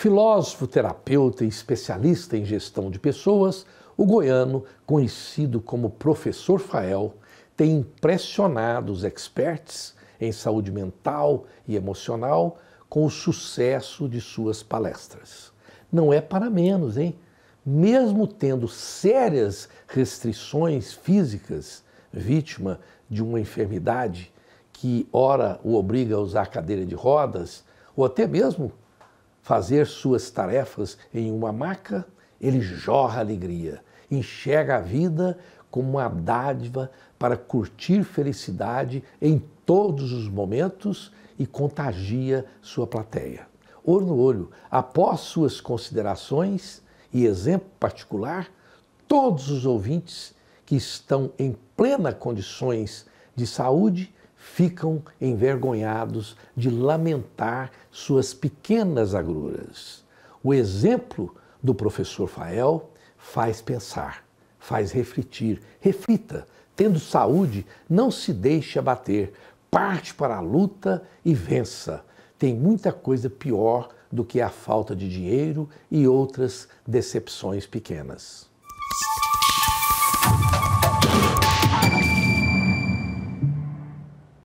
Filósofo, terapeuta e especialista em gestão de pessoas, o goiano, conhecido como Professor Fael, tem impressionado os experts em saúde mental e emocional com o sucesso de suas palestras. Não é para menos, hein? Mesmo tendo sérias restrições físicas, vítima de uma enfermidade que ora o obriga a usar cadeira de rodas, ou até mesmo fazer suas tarefas em uma maca, ele jorra alegria, enxerga a vida como uma dádiva para curtir felicidade em todos os momentos e contagia sua plateia. ouro no olho, após suas considerações e exemplo particular, todos os ouvintes que estão em plena condições de saúde ficam envergonhados de lamentar suas pequenas agruras. O exemplo do professor Fael faz pensar, faz refletir. Reflita, tendo saúde, não se deixe abater, parte para a luta e vença. Tem muita coisa pior do que a falta de dinheiro e outras decepções pequenas.